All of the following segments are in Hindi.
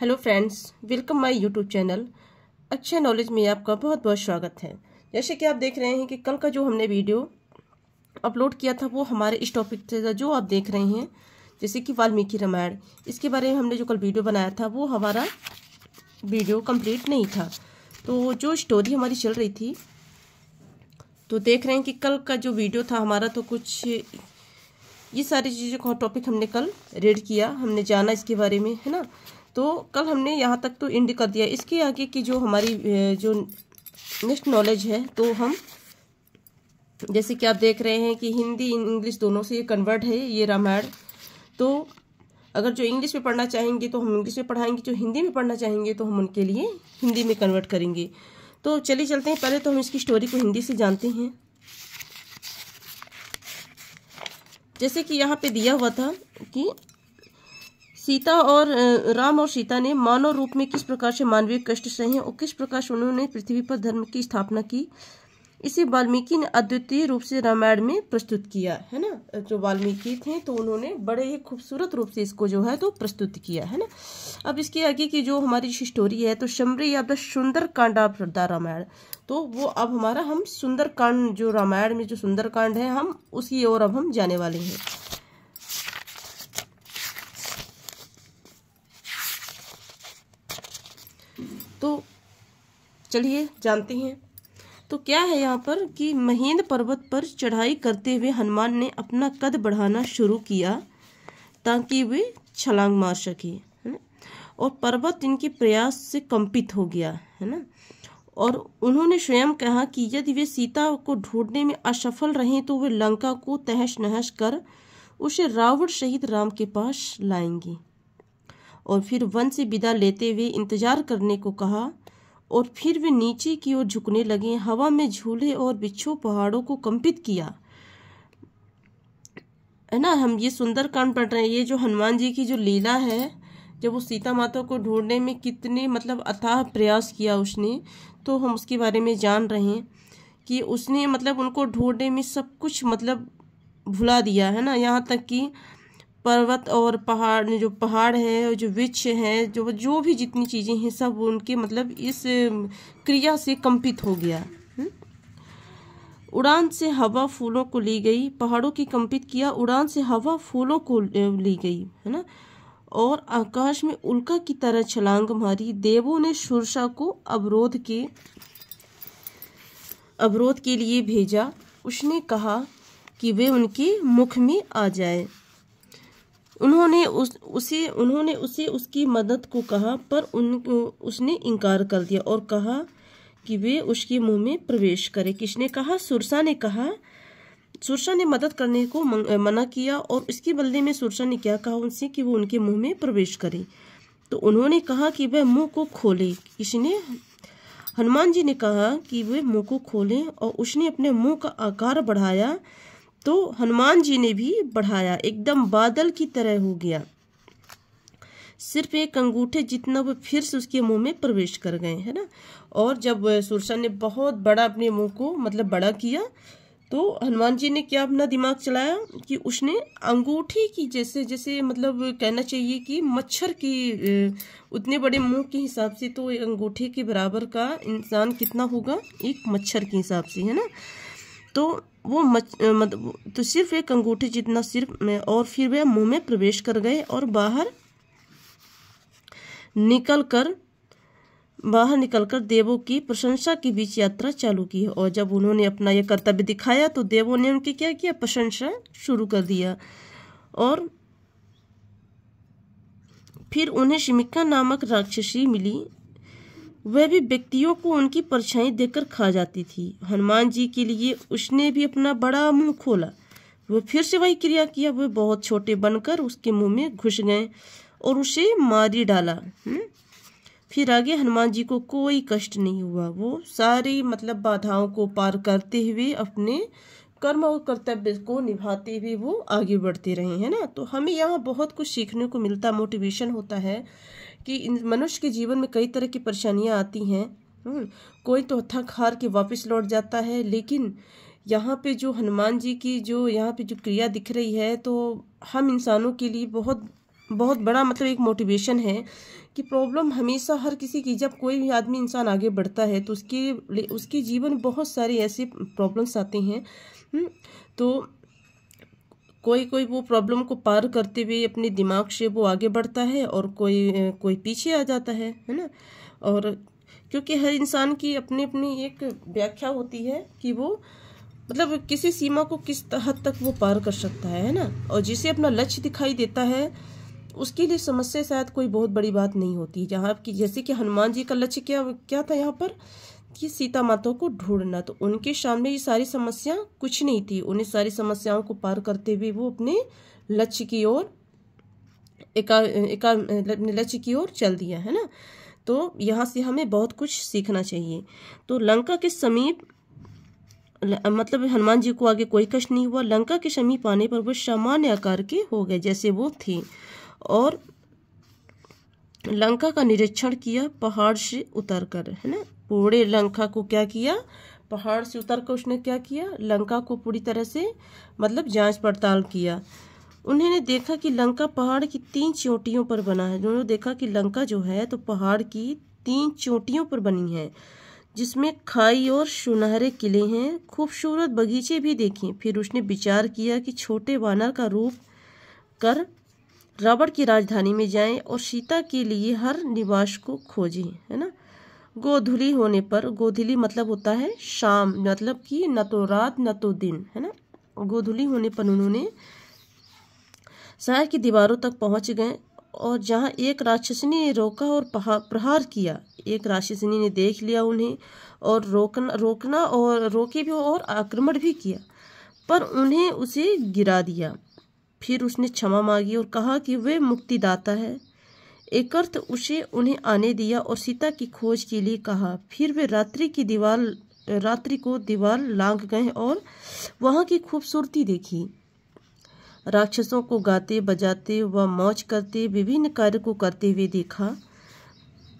Hello friends welcome my YouTube channel अच्छे नॉलेज में आपका बहुत बहुत स्वागत है जैसे कि आप देख रहे हैं कि कल का जो हमने वीडियो अपलोड किया था वो हमारे इस टॉपिक से जो आप देख रहे हैं जैसे कि वाल्मीकि रामायण इसके बारे में हमने जो कल वीडियो बनाया था वो हमारा वीडियो कम्प्लीट नहीं था तो जो स्टोरी हमारी चल रही थी तो देख रहे हैं कि कल का जो वीडियो था हमारा तो कुछ ये सारी चीज़ों का टॉपिक हमने कल रीड किया हमने जाना इसके बारे में है ना तो कल हमने यहाँ तक तो इंड कर दिया इसके आगे की जो हमारी जो नेक्स्ट नॉलेज है तो हम जैसे कि आप देख रहे हैं कि हिंदी इंग्लिश दोनों से ये कन्वर्ट है ये रामायण तो अगर जो इंग्लिश में पढ़ना चाहेंगे तो हम इंग्लिश में पढ़ाएंगे जो हिंदी में पढ़ना चाहेंगे तो हम उनके लिए हिंदी में कन्वर्ट करेंगे तो चलिए चलते हैं पहले तो हम इसकी स्टोरी को हिंदी से जानते हैं जैसे कि यहाँ पे दिया हुआ था कि सीता और राम और सीता ने मानव रूप में किस प्रकार से मानवीय कष्ट सहे और किस प्रकार से उन्होंने पृथ्वी पर धर्म की स्थापना की इसे वाल्मीकि ने अद्वितीय रूप से रामायण में प्रस्तुत किया है ना जो वाल्मीकि थे तो उन्होंने बड़े ही खूबसूरत रूप से इसको जो है तो प्रस्तुत किया है ना अब इसके आगे की जो हमारी स्टोरी है तो शमरी या फिर सुंदर कांड रामायण तो वो अब हमारा हम सुंदर कांड जो रामायण में जो सुंदर कांड है हम उसकी ओर अब हम जाने वाले हैं चलिए जानते हैं तो क्या है यहाँ पर कि महेंद्र पर्वत पर चढ़ाई करते हुए हनुमान ने अपना कद बढ़ाना शुरू किया ताकि वे छलांग मार सके है ना और पर्वत इनके प्रयास से कंपित हो गया है ना और उन्होंने स्वयं कहा कि यदि वे सीता को ढूंढने में असफल रहें तो वे लंका को तहस नहस कर उसे रावण सहित राम के पास लाएंगे और फिर वन से विदा लेते हुए इंतजार करने को कहा और फिर वे नीचे की ओर झुकने लगे हवा में झूले और बिच्छू पहाड़ों को कंपित किया है ना हम ये सुंदर कांड पढ़ रहे हैं ये जो हनुमान जी की जो लीला है जब वो सीता माता को ढूंढने में कितने मतलब अथाह प्रयास किया उसने तो हम उसके बारे में जान रहे हैं कि उसने मतलब उनको ढूंढने में सब कुछ मतलब भुला दिया है ना यहाँ तक कि पर्वत और पहाड़ जो पहाड़ है और जो वृक्ष हैं जो जो भी जितनी चीज़ें हैं सब उनके मतलब इस क्रिया से कंपित हो गया हम्म? उड़ान से हवा फूलों को ली गई पहाड़ों की कंपित किया उड़ान से हवा फूलों को ली गई है ना और आकाश में उल्का की तरह छलांग मारी देवों ने सुरसा को अवरोध के अवरोध के लिए भेजा उसने कहा कि वे उनके मुख में आ जाए उन्होंने उस उसे उन्होंने उसे उसकी मदद को कहा पर उन उसने इनकार कर दिया और कहा कि वे उसके मुंह में प्रवेश करें किसने कहा सुरसा ने कहा सुरसा ने मदद करने को मना किया और इसके बदले में सुरसा ने क्या कहा उनसे कि वो उनके मुंह में प्रवेश करे तो उन्होंने कहा कि वह मुंह को खोले इसने हनुमान जी ने कहा कि वे मुंह को खोलें और उसने अपने मुंह का आकार बढ़ाया तो हनुमान जी ने भी बढ़ाया एकदम बादल की तरह हो गया सिर्फ एक अंगूठे जितना वो फिर से उसके मुंह में प्रवेश कर गए है ना और जब सुरसा ने बहुत बड़ा अपने मुंह को मतलब बड़ा किया तो हनुमान जी ने क्या अपना दिमाग चलाया कि उसने अंगूठी की जैसे जैसे मतलब कहना चाहिए कि मच्छर की उतने बड़े मुंह के हिसाब से तो अंगूठे के बराबर का इंसान कितना होगा एक मच्छर के हिसाब से है ना तो वो मच मतलब तो सिर्फ एक अंगूठी जितना सिर्फ में और फिर वे मुंह में प्रवेश कर गए और बाहर निकल कर बाहर निकलकर देवों की प्रशंसा के बीच यात्रा चालू की और जब उन्होंने अपना यह कर्तव्य दिखाया तो देवों ने उनकी क्या किया प्रशंसा शुरू कर दिया और फिर उन्हें शिमिका नामक राक्षसी मिली वह भी व्यक्तियों को उनकी परछाई देकर खा जाती थी हनुमान जी के लिए उसने भी अपना बड़ा मुंह खोला वह फिर से वही क्रिया किया वह बहुत छोटे बनकर उसके मुंह में घुस गए और उसे मारी डाला हुँ? हम्म। फिर आगे हनुमान जी को कोई कष्ट नहीं हुआ वो सारी मतलब बाधाओं को पार करते हुए अपने कर्म और कर्तव्य को निभाते हुए वो आगे बढ़ते रहे हैं ना तो हमें यहाँ बहुत कुछ सीखने को मिलता मोटिवेशन होता है कि मनुष्य के जीवन में कई तरह की परेशानियाँ आती हैं हम्म, कोई तो थक हार के वापस लौट जाता है लेकिन यहाँ पे जो हनुमान जी की जो यहाँ पे जो क्रिया दिख रही है तो हम इंसानों के लिए बहुत बहुत बड़ा मतलब एक मोटिवेशन है कि प्रॉब्लम हमेशा हर किसी की जब कोई भी आदमी इंसान आगे बढ़ता है तो उसके उसके जीवन बहुत सारे ऐसे प्रॉब्लम्स आते हैं हम्म, तो कोई कोई वो प्रॉब्लम को पार करते हुए अपने दिमाग से वो आगे बढ़ता है और कोई कोई पीछे आ जाता है है ना और क्योंकि हर इंसान की अपनी अपनी एक व्याख्या होती है कि वो मतलब किसी सीमा को किस हद तक वो पार कर सकता है है ना और जिसे अपना लक्ष्य दिखाई देता है उसके लिए समस्या शायद कोई बहुत बड़ी बात नहीं होती जहाँ की जैसे कि हनुमान जी का लक्ष्य क्या क्या था यहाँ पर कि सीता माता को ढूंढना तो उनके सामने ये सारी समस्या कुछ नहीं थी उन्हें सारी समस्याओं को पार करते हुए वो अपने लक्ष्य की ओर एका लक्ष्य की ओर चल दिया है ना तो यहाँ से हमें बहुत कुछ सीखना चाहिए तो लंका के समीप मतलब हनुमान जी को आगे कोई कष्ट नहीं हुआ लंका के समीप आने पर वो सामान्य आकार के हो गए जैसे वो थे और लंका का निरीक्षण किया पहाड़ से उतर कर है ना पूरे लंका को क्या किया पहाड़ से उतर कर उसने क्या किया लंका को पूरी तरह से मतलब जांच पड़ताल किया उन्होंने देखा कि लंका पहाड़ की तीन चोटियों पर बना है उन्होंने देखा कि लंका जो है तो पहाड़ की तीन चोटियों पर बनी है जिसमें खाई और सुनहरे किले हैं खूबसूरत बगीचे भी देखे फिर उसने विचार किया कि छोटे वानर का रूप कर रबड़ की राजधानी में जाएं और सीता के लिए हर निवास को खोजें है ना गोधुली होने पर गोधुली मतलब होता है शाम मतलब कि न तो रात न तो दिन है ना गोधुली होने पर उन्होंने शहर की दीवारों तक पहुंच गए और जहां एक राक्षसनी ने रोका और प्रहार किया एक राक्षसनी ने देख लिया उन्हें और रोकना रोकना और रोके भी और आक्रमण भी किया पर उन्हें उसे गिरा दिया फिर उसने क्षमा मांगी और कहा कि वे मुक्तिदाता है एकर्थ उसे उन्हें आने दिया और सीता की खोज के लिए कहा फिर वे रात्रि की दीवार रात्रि को दीवार लांग गए और वहां की खूबसूरती देखी राक्षसों को गाते बजाते व मौज करते विभिन्न कार्य को करते हुए देखा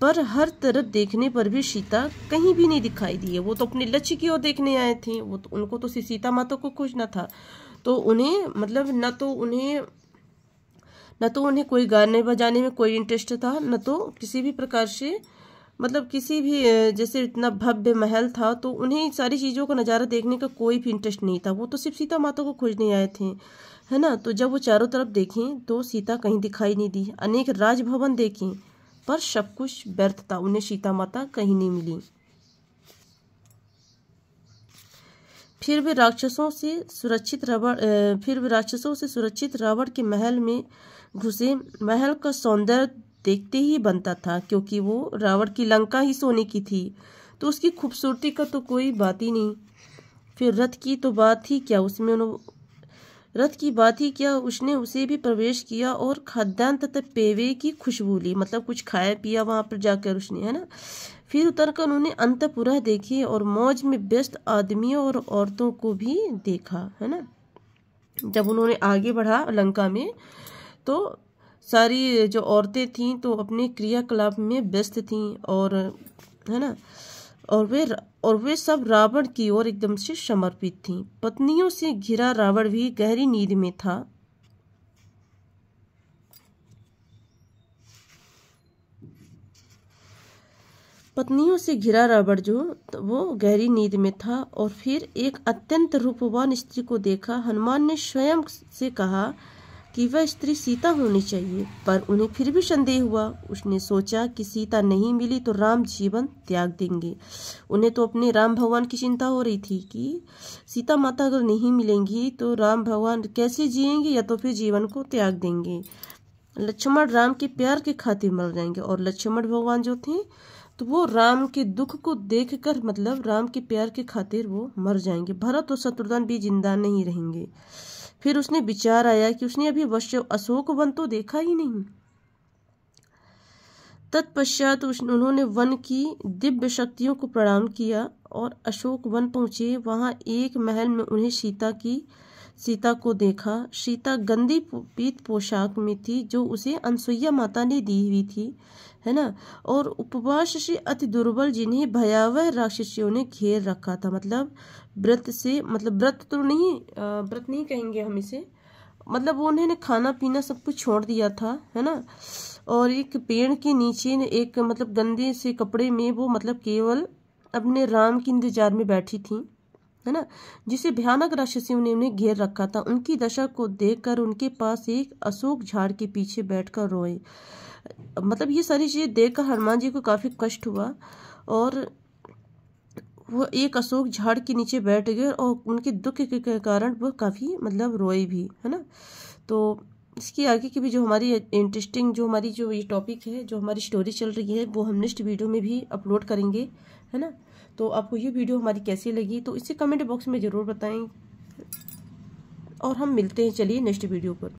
पर हर तरफ देखने पर भी सीता कहीं भी नहीं दिखाई दी है वो तो अपने लक्ष्य की ओर देखने आए थे वो तो उनको तो सीता माता को खोजना था तो उन्हें मतलब न तो उन्हें न तो उन्हें कोई गाने बजाने में कोई इंटरेस्ट था न तो किसी भी प्रकार से मतलब किसी भी जैसे इतना भव्य महल था तो उन्हें सारी चीज़ों का नज़ारा देखने का कोई भी इंटरेस्ट नहीं था वो तो सिर्फ सीता माता को खोजने आए थे है ना तो जब वो चारों तरफ देखें तो सीता कहीं दिखाई नहीं दी अनेक राजभवन देखें पर सब कुछ व्यर्थ था उन्हें सीता माता कहीं नहीं मिली फिर भी राक्षसों से सुरक्षित रावण फिर भी राक्षसों से सुरक्षित रावण के महल में घुसे महल का सौंदर्य देखते ही बनता था क्योंकि वो रावण की लंका ही सोने की थी तो उसकी खूबसूरती का तो कोई बात ही नहीं फिर रथ की तो बात ही क्या उसमें रथ की बात ही क्या उसने उसे भी प्रवेश किया और खाद्यान्न तथा पेवे की खुशबू ली मतलब कुछ खाया पिया वहाँ पर जाकर उसने है ना फिर उतरकर उन्होंने अंतपुरा देखी और मौज में व्यस्त आदमियों और औरतों को भी देखा है ना जब उन्होंने आगे बढ़ा लंका में तो सारी जो औरतें थीं तो अपने क्रियाकलाप में व्यस्त थीं और है ना और वे और वे सब रावण की ओर एकदम से समर्पित थीं पत्नियों से घिरा रावण भी गहरी नींद में था पत्नियों से घिरा रावण जो तो वो गहरी नींद में था और फिर एक अत्यंत रूपवान स्त्री को देखा हनुमान ने स्वयं से कहा कि वह स्त्री सीता होनी चाहिए पर उन्हें फिर भी संदेह हुआ उसने सोचा कि सीता नहीं मिली तो राम जीवन त्याग देंगे उन्हें तो अपने राम भगवान की चिंता हो रही थी कि सीता माता अगर नहीं मिलेंगी तो राम भगवान कैसे जिएंगे या तो फिर जीवन को त्याग देंगे लक्ष्मण राम के प्यार के खातिर मर जाएंगे और लक्ष्मण भगवान जो थे तो वो राम के दुख को कर मतलब राम के प्यार के खातिर वो मर जाएंगे भरत और शत्रुघ्न भी जिंदा नहीं रहेंगे फिर उसने विचार आया कि उसने अभी वश्य अशोक वन तो देखा ही नहीं तत्पश्चात उन्होंने वन की दिव्य शक्तियों को प्रणाम किया और अशोक वन पहुंचे वहां एक महल में उन्हें सीता की सीता को देखा सीता गंदी पीत पोशाक में थी जो उसे अनसुईया माता ने दी हुई थी है ना और उपवास से अति दुर्बल जिन्हें भयावह राक्षसियों ने घेर रखा था मतलब व्रत से मतलब व्रत तो नहीं व्रत नहीं कहेंगे हम इसे मतलब उन्होंने खाना पीना सब कुछ छोड़ दिया था है ना और एक पेड़ के नीचे एक मतलब गंदे से कपड़े में वो मतलब केवल अपने राम के इंतजार में बैठी थी है ना जिसे भयानक राक्षसियों ने घेर रखा था उनकी दशा को देखकर उनके पास एक अशोक झाड़ के पीछे बैठकर रोए मतलब ये सारी चीज़ें देखकर हनुमान जी को काफ़ी कष्ट हुआ और वो एक अशोक झाड़ के नीचे बैठ गए और उनके दुख के कारण वो काफ़ी मतलब रोए भी है ना तो इसके आगे की भी जो हमारी इंटरेस्टिंग जो हमारी जो ये टॉपिक है जो हमारी स्टोरी चल रही है वो हम नेक्स्ट वीडियो में भी अपलोड करेंगे है ना तो आपको ये वीडियो हमारी कैसी लगी तो इसे कमेंट बॉक्स में ज़रूर बताएं और हम मिलते हैं चलिए नेक्स्ट वीडियो पर